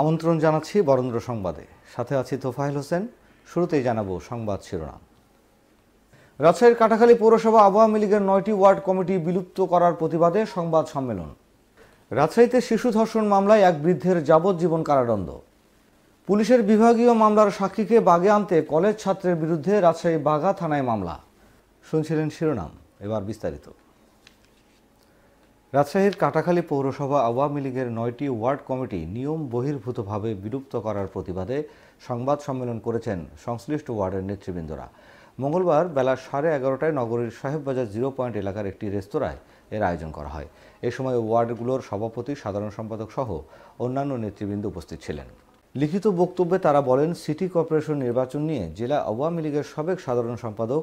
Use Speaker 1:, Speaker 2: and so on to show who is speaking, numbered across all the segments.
Speaker 1: আমন্ত্রণ জানাচ্ছি বরেন্দ্র সংবাদে সাথে আছি তোফাইল হোসেন শুরুতেই জানাবো সংবাদ শিরোনাম রাজশাহীর কাটাখালী পৌরসভা আওয়ামী লীগের নয়টি ওয়ার্ড কমিটি বিলুপ্ত করার প্রতিবাদে সংবাদ সম্মেলন রাজশাহীতে শিশু ধর্ষণ মামলায় এক বৃদ্ধের যাবজ্জীবন কারাদণ্ড পুলিশের বিভাগীয় মামলার সাক্ষীকে বাগে আনতে কলেজ ছাত্রের বিরুদ্ধে রাজশাহী বাঘা থানায় মামলা শুনছিলেন শিরোনাম এবার বিস্তারিত রাজশাহীর কাটাখালী পৌরসভা আওয়ামী লীগের নয়টি ওয়ার্ড কমিটি নিয়ম বহির্ভূতভাবে বিলুপ্ত করার প্রতিবাদে সংবাদ সম্মেলন করেছেন সংশ্লিষ্ট ওয়ার্ডের নেতৃবৃন্দরা মঙ্গলবার বেলা সাড়ে এগারোটায় নগরীর সাহেববাজার জিরো পয়েন্ট এলাকার একটি রেস্তোরাঁয় এর আয়োজন করা হয় এ সময় ওয়ার্ডগুলোর সভাপতি সাধারণ সম্পাদক সহ অন্যান্য নেতৃবৃন্দ উপস্থিত ছিলেন লিখিত বক্তব্যে তারা বলেন সিটি কর্পোরেশন নির্বাচন নিয়ে জেলা আওয়ামী লীগের সাবেক সাধারণ সম্পাদক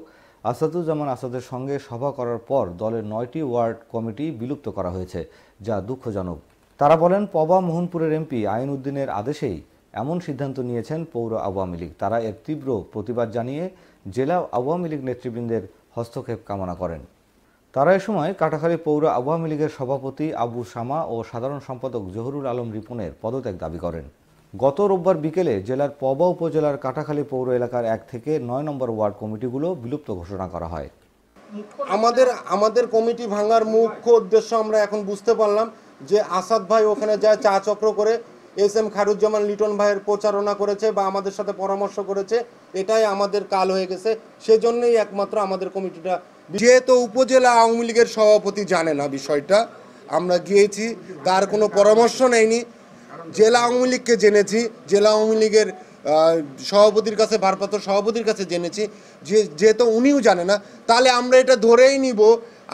Speaker 1: আসাদুজ্জামান আসাদের সঙ্গে সভা করার পর দলের নয়টি ওয়ার্ড কমিটি বিলুপ্ত করা হয়েছে যা দুঃখজনক তারা বলেন পবা মোহনপুরের এমপি আইন উদ্দিনের আদেশেই এমন সিদ্ধান্ত নিয়েছেন পৌর আওয়ামী লীগ তারা এর তীব্র প্রতিবাদ জানিয়ে জেলা আওয়ামী লীগ নেতৃবৃন্দের হস্তক্ষেপ কামনা করেন তারা এ সময় কাটাখালী পৌর আওয়ামী লীগের সভাপতি আবু শামা ও সাধারণ সম্পাদক জহুরুল আলম রিপনের পদত্যাগ দাবি করেন গত রোববার বিকেলে জেলার পবা উপজেলার কাটাখালী পৌর এলাকার এক থেকে নয়
Speaker 2: নম্বর ওয়ার্ড কমিটিগুলো বিলুপ্ত ঘোষণা করা হয় আমাদের আমাদের কমিটি ভাঙার মুখ্য উদ্দেশ্য আমরা এখন বুঝতে পারলাম যে আসাদ ভাই ওখানে যায় চা চক্র করে এস এম খারুজ্জামান লিটন ভাইয়ের প্রচারণা করেছে বা আমাদের সাথে পরামর্শ করেছে এটাই আমাদের কাল হয়ে গেছে সেজন্যই একমাত্র আমাদের কমিটিটা যেহেতু উপজেলা আওয়ামী লীগের সভাপতি জানে না বিষয়টা আমরা গিয়েছি তার কোনো পরামর্শ নেয়নি জেলা আওয়ামী লীগকে জেনেছি জেলা আওয়ামী লীগের সভাপতির কাছে ভারপ্রাপ্ত সভাপতির কাছে জেনেছি যে যেহেতু উনিও জানে না তাহলে আমরা এটা ধরেই নিব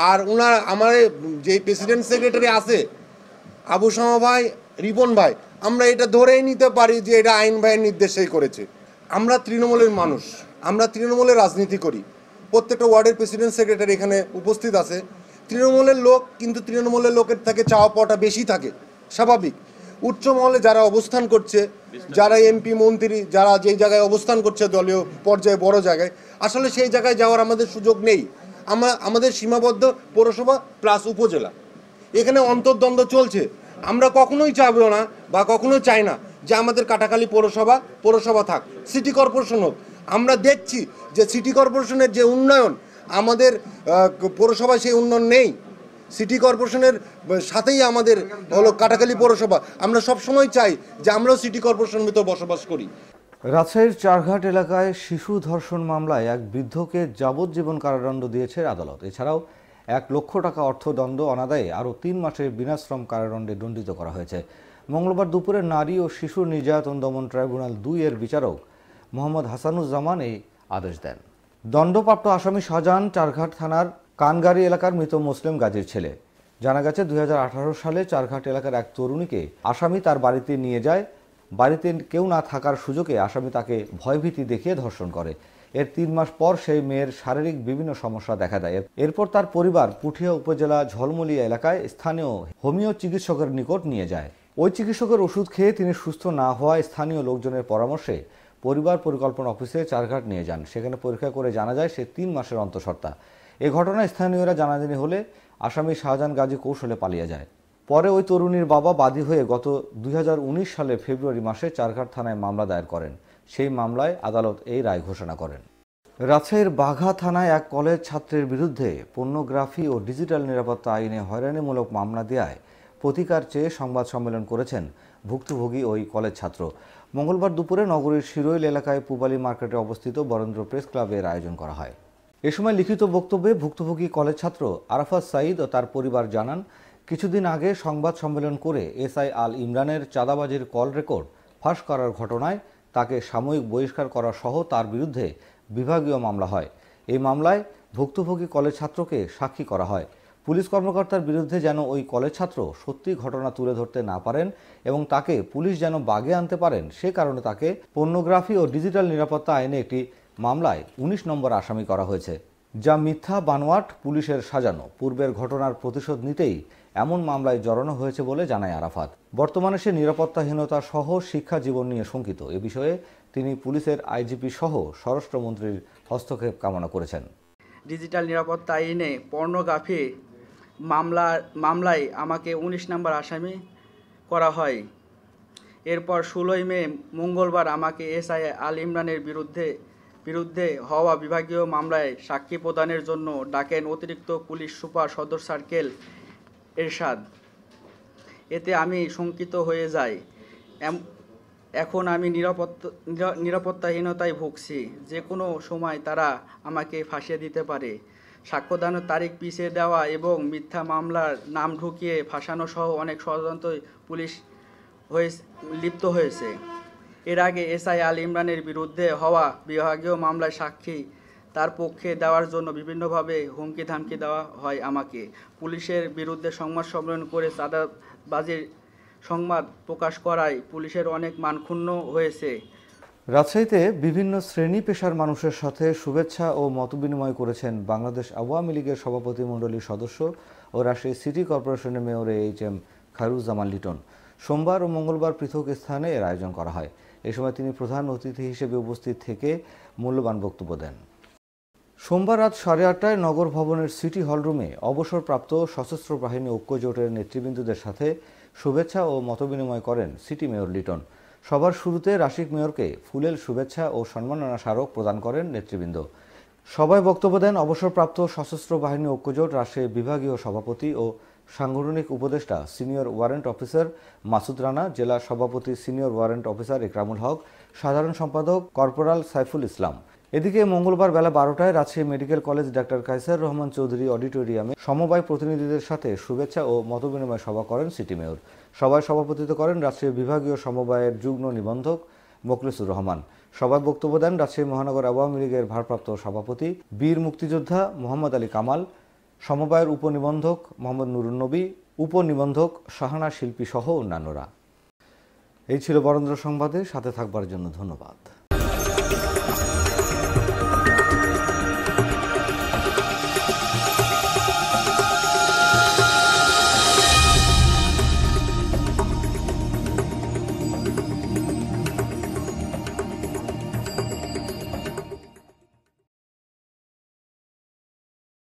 Speaker 2: আর ওনার আমার যে প্রেসিডেন্ট সেক্রেটারি আছে আবু শাহ ভাই রিপন ভাই আমরা এটা ধরেই নিতে পারি যে এটা আইন ভাইয়ের নির্দেশেই করেছে আমরা তৃণমূলের মানুষ আমরা তৃণমূলের রাজনীতি করি প্রত্যেকটা ওয়ার্ডের প্রেসিডেন্ট সেক্রেটারি এখানে উপস্থিত আছে তৃণমূলের লোক কিন্তু তৃণমূলের লোকের থেকে চাওয়া পাওয়াটা বেশি থাকে স্বাভাবিক উচ্চমহলে যারা অবস্থান করছে যারা এমপি মন্ত্রী যারা যেই জায়গায় অবস্থান করছে দলীয় পর্যায়ে বড় জায়গায় আসলে সেই জায়গায় যাওয়ার আমাদের সুযোগ নেই আমরা আমাদের সীমাবদ্ধ পৌরসভা প্লাস উপজেলা এখানে অন্তর্দ্বন্দ্ব চলছে আমরা কখনোই চাইব না বা কখনো চাই না যে আমাদের কাটাকালি পৌরসভা পৌরসভা থাক সিটি কর্পোরেশন হোক আমরা দেখছি যে সিটি কর্পোরেশনের যে উন্নয়ন আমাদের পৌরসভায় সেই উন্নয়ন নেই সিটি কর্পোরেশনের সাথেই আমাদের হলো কাটাকালি পৌরসভা আমরা সব সময় চাই যে আমরাও সিটি কর্পোরেশনের ভিতরে বসবাস করি
Speaker 1: রাজশাহীর চারঘাট এলাকায় শিশু ধর্ষণ মামলায় এক বৃদ্ধকে যাবজ্জীবন কারাদণ্ড দিয়েছে আদালত এছাড়াও এক লক্ষ টাকা অর্থদণ্ড অনাদায়ে আরও তিন মাসের বিনাশ্রম কারাদণ্ডে দণ্ডিত করা হয়েছে মঙ্গলবার দুপুরে নারী ও শিশু নির্যাতন দমন ট্রাইব্যুনাল দুই এর বিচারক মোহাম্মদ হাসানুজ্জামান এই আদেশ দেন দণ্ডপ্রাপ্ত আসামি শাহজাহান চারঘাট থানার কানগাড়ি এলাকার মৃত মুসলিম গাজীর ছেলে জানা গেছে দুই সালে চারঘাট এলাকার এক তরুণীকে আসামি তার বাড়িতে নিয়ে যায় বাড়িতে কেউ না থাকার সুযোগে আসামি তাকে ভয়ভীতি দেখিয়ে ধর্ষণ করে এর তিন মাস পর সেই মেয়ের শারীরিক বিভিন্ন সমস্যা দেখা দেয় এরপর তার পরিবার পুঠিয়া উপজেলা ঝলমলিয়া এলাকায় স্থানীয় হোমিও চিকিৎসকের নিকট নিয়ে যায় ওই চিকিৎসকের ওষুধ খেয়ে তিনি সুস্থ না হওয়ায় স্থানীয় লোকজনের পরামর্শে পরিবার পরিকল্পনা অফিসে চারঘাট নিয়ে যান সেখানে পরীক্ষা করে জানা যায় সে তিন মাসের অন্তঃসত্ত্বা এ ঘটনায় স্থানীয়রা জানাজানি হলে আসামি শাহজাহান গাজী কৌশলে পালিয়ে যায় পরে ওই তরুণীর বাবা বাদী হয়ে গত দুই সালে ফেব্রুয়ারি মাসে চারঘাট থানায় মামলা দায়ের করেন সেই মামলায় আদালত এই রায় ঘোষণা করেন রাজশাহীর বাঘা থানায় এক কলেজ ছাত্রের বিরুদ্ধে পর্নোগ্রাফি ও ডিজিটাল নিরাপত্তা আইনে হয়রানিমূলক মামলা দেওয়ায় প্রতিকার চেয়ে সংবাদ সম্মেলন করেছেন ভুক্তভোগী ওই কলেজ ছাত্র মঙ্গলবার দুপুরে নগরীর শিরোইল এলাকায় পুবালি মার্কেটে অবস্থিত বরেন্দ্র প্রেস ক্লাবের আয়োজন করা হয় এ সময় লিখিত বক্তব্যে ভুক্তভোগী কলেজ ছাত্র আরাফাত সাঈদ ও তার পরিবার জানান কিছুদিন আগে সংবাদ সম্মেলন করে এসআই আল ইমরানের চাঁদাবাজির কল রেকর্ড ফাঁস করার ঘটনায় তাকে সাময়িক বহিষ্কার করা সহ তার বিরুদ্ধে বিভাগীয় মামলা হয় এই মামলায় ভুক্তভোগী কলেজ ছাত্রকে সাক্ষী করা হয় পুলিশ কর্মকর্তার বিরুদ্ধে যেন ওই কলেজ ছাত্র সত্যি ঘটনা তুলে ধরতে না পারেন এবং তাকে পুলিশ যেন বাগে আনতে পারেন সে কারণে তাকে পর্নোগ্রাফি ও ডিজিটাল নিরাপত্তা আইনে একটি মামলায় ১৯ নম্বর আসামি করা হয়েছে যা মিথ্যা বানোয়াট পুলিশের সাজানো পূর্বের ঘটনার প্রতিশোধ নিতেই এমন মামলায় জড়ানো হয়েছে বলে জানায় আরাফাত বর্তমানে সে নিরাপত্তাহীনতা সহ শিক্ষা জীবন নিয়ে শঙ্কিত এ বিষয়ে তিনি পুলিশের আইজিপি সহ স্বরাষ্ট্রমন্ত্রীর হস্তক্ষেপ কামনা করেছেন
Speaker 3: ডিজিটাল নিরাপত্তা আইনে পর্নোগ্রাফি মামলা মামলায় আমাকে ১৯ নম্বর আসামি করা হয় এরপর ষোলোই মে মঙ্গলবার আমাকে এসআই আল ইমরানের বিরুদ্ধে বিরুদ্ধে হওয়া বিভাগীয় মামলায় সাক্ষী প্রদানের জন্য ডাকেন অতিরিক্ত পুলিশ সুপার সদর সার্কেল এরশাদ এতে আমি শঙ্কিত হয়ে যাই এখন আমি নিরাপত্তা নিরাপত্তাহীনতায় ভুগছি যে কোনো সময় তারা আমাকে ফাঁসিয়ে দিতে পারে সাক্ষ্যদানের তারিখ পিছিয়ে দেওয়া এবং মিথ্যা মামলার নাম ঢুকিয়ে ফাঁসানো সহ অনেক ষড়যন্ত্র পুলিশ হয়ে লিপ্ত হয়েছে এর আগে এসআই আল ইমরানের বিরুদ্ধে হওয়া বিভাগীয় মামলায় সাক্ষী তার পক্ষে দেওয়ার জন্য বিভিন্নভাবে হুমকি ধামকি দেওয়া হয় আমাকে পুলিশের বিরুদ্ধে সংবাদ সম্মেলন করে চাঁদাবাজির সংবাদ প্রকাশ করায় পুলিশের অনেক মানক্ষুণ্ণ হয়েছে
Speaker 1: রাজশাহীতে বিভিন্ন শ্রেণী পেশার মানুষের সাথে শুভেচ্ছা ও মতবিনিময় করেছেন বাংলাদেশ আওয়ামী লীগের সভাপতিমণ্ডলীর সদস্য ও রাজশাহী সিটি কর্পোরেশনের mayor H M Khairuzzaman Liton সোমবার ও মঙ্গলবার পৃথক স্থানে এর আয়োজন করা হয় এ সময় তিনি প্রধান অতিথি হিসেবে উপস্থিত থেকে মূল্যবান বক্তব্য দেন সোমবার রাত সাড়ে আটটায় নগর ভবনের সিটি হলরুমে অবসরপ্রাপ্ত সশস্ত্র বাহিনী ঐক্যজোটের নেতৃবৃন্দদের সাথে শুভেচ্ছা ও মতবিনিময় করেন সিটি মেয়র লিটন সবার শুরুতে রাশিক মেয়রকে ফুলেল শুভেচ্ছা ও সম্মাননা স্মারক প্রদান করেন নেতৃবৃন্দ সবাই বক্তব্য দেন অবসরপ্রাপ্ত সশস্ত্র বাহিনী ঐক্যজোট রাশির বিভাগীয় সভাপতি ও সাংগঠনিক উপদেষ্টা senior warrant officer Masud Rana জেলা সভাপতি senior warrant officer Ikramul Haque সাধারণ সম্পাদক কর্পোরাল সাইফুল ইসলাম এদিকে মঙ্গলবার বেলা বারোটায় Rajshahi medical college doctor Kaiser Rahman Chowdhury অডিটোরিয়ামে সমবায় প্রতিনিধিদের সাথে শুভেচ্ছা ও মতবিনিময় সভা করেন সিটি মেয়র সভায় সভাপতিত্ব করেন রাজশাহী বিভাগীয় সমবায়ের যুগ্ম নিবন্ধক মোকলেসুর রহমান সভায় বক্তব্য দেন রাজশাহী মহানগর আওয়ামী লীগের ভারপ্রাপ্ত সভাপতি বীর মুক্তিযোদ্ধা মোহাম্মদ আলী কামাল সমবায়ের উপনিবন্ধক মোহাম্মদ নুরুন্নবী উপনিবন্ধক শাহানা শিল্পী সহ অন্যান্যরা এই ছিল বরেন্দ্র সংবাদে সাথে থাকবার জন্য ধন্যবাদ